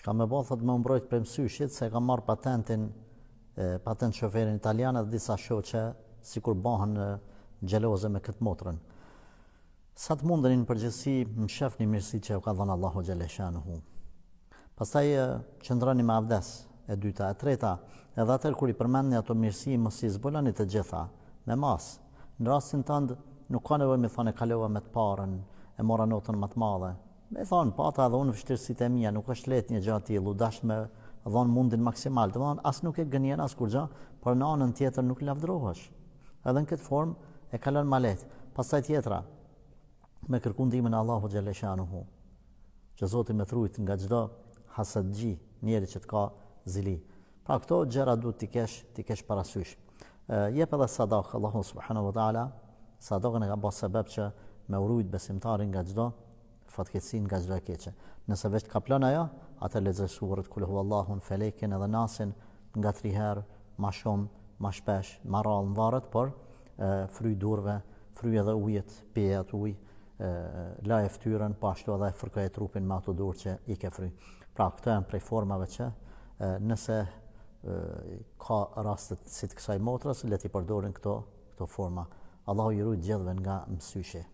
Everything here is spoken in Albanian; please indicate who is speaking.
Speaker 1: që ka me bo, thot me mbrojt për mësyshit, se ka marrë patentin, patent shoferin italian edhe disa shoqe, si kur bahën gjeloze me këtë motrën. Sa të mundën i në përgjësi, më shëf një mirësi që u ka dhënë Allahu Gjelesha në hu. Pastaj, qëndrëni me avdes, e dyta, e treta, edhe atër kur i përmendni ato mirësi, mësi zbulani të gjitha, me mas. Në rastin tëndë, nuk ka nevoj me thane kalova me të parën, e mora notën më të madhe, me thonë, ata dhe unë vështirësit e mija, nuk është let një gjatë tjilë, ludasht me dhonë mundin maksimal, të më thonë, asë nuk e gënjen, asë kur gja, për në anën tjetër nuk lafdrohësh. Edhe në këtë formë e kalon ma letë. Pasaj tjetra, me kërku ndimin Allahu Gjeleshanu hu, që Zotë me thrujt nga gjdo hasët gji, njeri që të ka zili. Pra këto gjera du t'i kesh, t'i kesh parasysh. Jep edhe sadak, Allahu Subhanahu wa ta'ala, sadak në ka bo sebep që me urujt besimtarin nga gjdo fatkeqësinë nga çdo e keqe. Nëse vetë ka plan ajo, atë lexoj surrat kul huwallahu falekin edhe nasin nga 3 herë, më shumë, më shpesh, më rrallë në varret, por e, fry durve, fry edhe ujet, pije atë ujë, la e ftyrën, po ashtu edhe fërkoj trupin me ato dorë që i ke fry. Pra këto janë prej formave që e, nëse e, ka raste si të kësaj motrës, le ti përdorin këto, këto forma. Allahu i ruaj gjithëve nga mësyshi.